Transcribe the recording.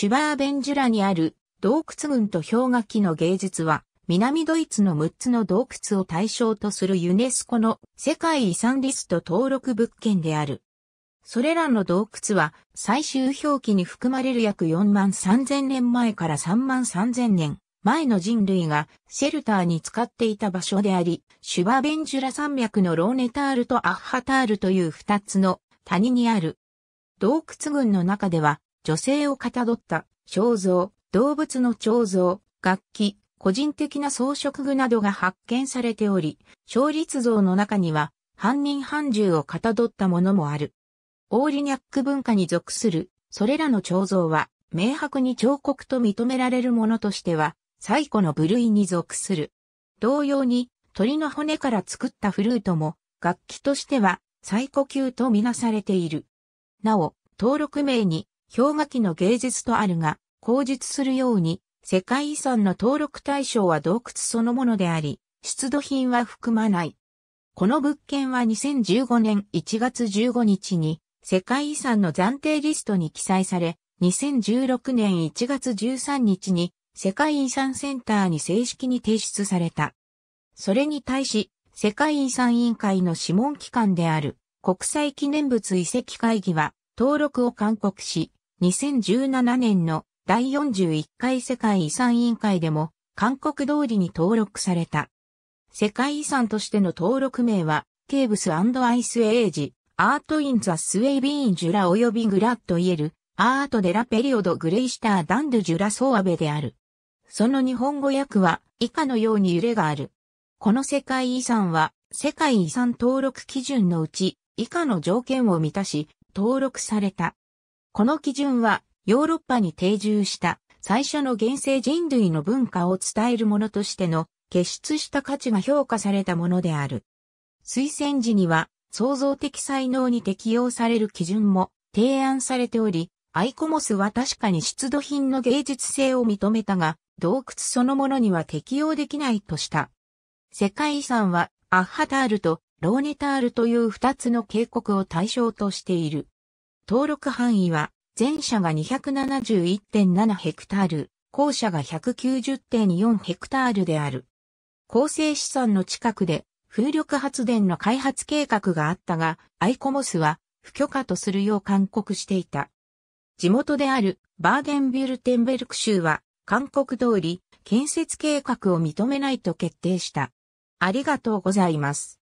シュバーベンジュラにある洞窟群と氷河期の芸術は、南ドイツの6つの洞窟を対象とするユネスコの世界遺産リスト登録物件である。それらの洞窟は最終表記に含まれる約4万3000年前から3万3000年前の人類がシェルターに使っていた場所であり、シュバベンジュラ山脈のローネタールとアッハタールという2つの谷にある。洞窟群の中では女性をかたどった肖像、動物の彫像、楽器、個人的な装飾具などが発見されており、勝立像の中には、犯人犯獣をかたどったものもある。オーリニャック文化に属する、それらの彫像は、明白に彫刻と認められるものとしては、最古の部類に属する。同様に、鳥の骨から作ったフルートも、楽器としては、最古級とみなされている。なお、登録名に、氷河期の芸術とあるが、口述するように、世界遺産の登録対象は洞窟そのものであり、出土品は含まない。この物件は2015年1月15日に世界遺産の暫定リストに記載され、2016年1月13日に世界遺産センターに正式に提出された。それに対し、世界遺産委員会の諮問機関である国際記念物遺跡会議は登録を勧告し、2017年の第41回世界遺産委員会でも韓国通りに登録された。世界遺産としての登録名は、ケーブスアイスエイジ、アートインザスウェイビーンジュラ及びグラッドイエル、アートデラペリオドグレイシターダンドジュラソーアベである。その日本語訳は以下のように揺れがある。この世界遺産は世界遺産登録基準のうち以下の条件を満たし登録された。この基準はヨーロッパに定住した最初の現世人類の文化を伝えるものとしての結出した価値が評価されたものである。推薦時には創造的才能に適用される基準も提案されており、アイコモスは確かに出土品の芸術性を認めたが、洞窟そのものには適用できないとした。世界遺産はアッハタールとローネタールという二つの渓谷を対象としている。登録範囲は、前者が271.7ヘクタール、後者が190.4ヘクタールである。構成資産の近くで風力発電の開発計画があったが、アイコモスは不許可とするよう勧告していた。地元であるバーデンビュルテンベルク州は、勧告通り建設計画を認めないと決定した。ありがとうございます。